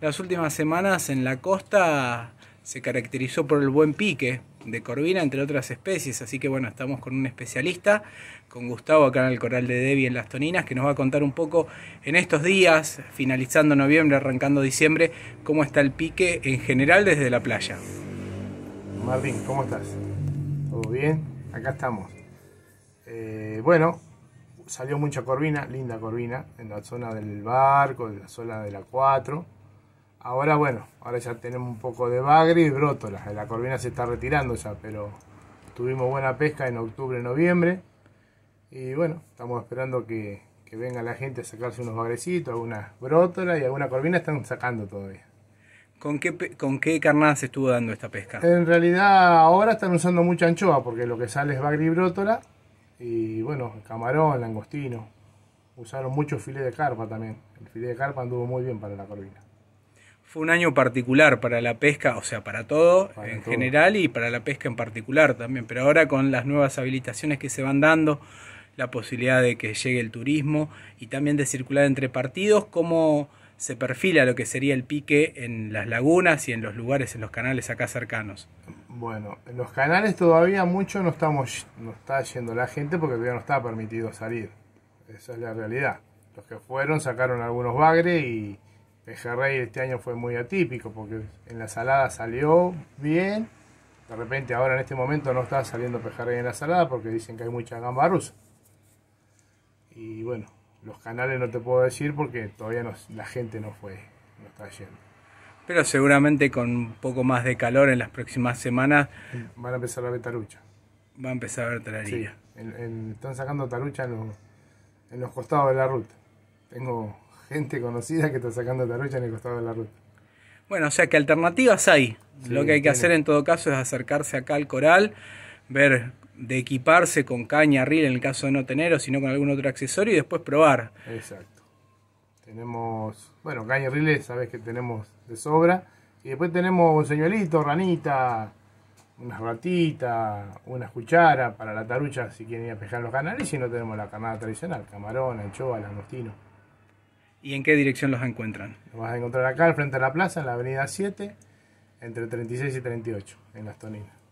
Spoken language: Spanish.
Las últimas semanas en la costa se caracterizó por el buen pique de corvina, entre otras especies, así que bueno, estamos con un especialista, con Gustavo acá en el Coral de Debbie en Las Toninas, que nos va a contar un poco en estos días, finalizando noviembre, arrancando diciembre, cómo está el pique en general desde la playa. Martín, ¿cómo estás? ¿Todo bien? Acá estamos. Eh, bueno, salió mucha corvina, linda corvina, en la zona del barco, en la zona de la 4. Ahora bueno, ahora ya tenemos un poco de bagre y brótola. La corvina se está retirando ya, pero tuvimos buena pesca en octubre, noviembre. Y bueno, estamos esperando que, venga la gente a sacarse unos bagrecitos, algunas brótola y alguna corvina están sacando todavía. ¿Con qué, ¿Con qué carnada se estuvo dando esta pesca? En realidad ahora están usando mucha anchoa porque lo que sale es bagre y brótola. Y bueno, camarón, langostino. Usaron mucho filete de carpa también. El filete de carpa anduvo muy bien para la corvina fue un año particular para la pesca, o sea, para todo en general y para la pesca en particular también. Pero ahora con las nuevas habilitaciones que se van dando, la posibilidad de que llegue el turismo y también de circular entre partidos, cómo se perfila lo que sería el pique en las lagunas y en los lugares, en los canales acá cercanos. Bueno, en los canales todavía mucho no estamos, no está yendo la gente porque todavía no está permitido salir. Esa es la realidad. Los que fueron sacaron algunos bagres y, Pejerrey este año fue muy atípico porque en la salada salió bien. De repente ahora en este momento no está saliendo pejerrey en la salada porque dicen que hay mucha gamba rusa. Y bueno, los canales no te puedo decir porque todavía la gente no fue, no está yendo. Pero seguramente con un poco más de calor en las próximas semanas. Van a empezar a ver tarucha. Va a empezar a ver tararillas. Sí, están sacando tarucha en los costados de la ruta. Tengo gente conocida que está sacando tarucha en el costado de la ruta. Bueno, o sea que alternativas hay. Lo que hay que hacer en todo caso es acercarse acá al coral, ver de equiparse con caña, reel en el caso de no tener o sino con algún otro accesorio y después probar. Exacto. Tenemos, bueno, caña y sabes que tenemos de sobra. Y después tenemos señuelito, ranita, unas ratitas, una cuchara para la tarucha si quieren ir a pescar los canales. Y si no tenemos la carnada tradicional, camarón, anchoa, langostino. ¿Y en qué dirección los encuentran? Los vas a encontrar acá, al frente de la plaza, en la avenida 7, entre 36 y 38, en Las Toninas.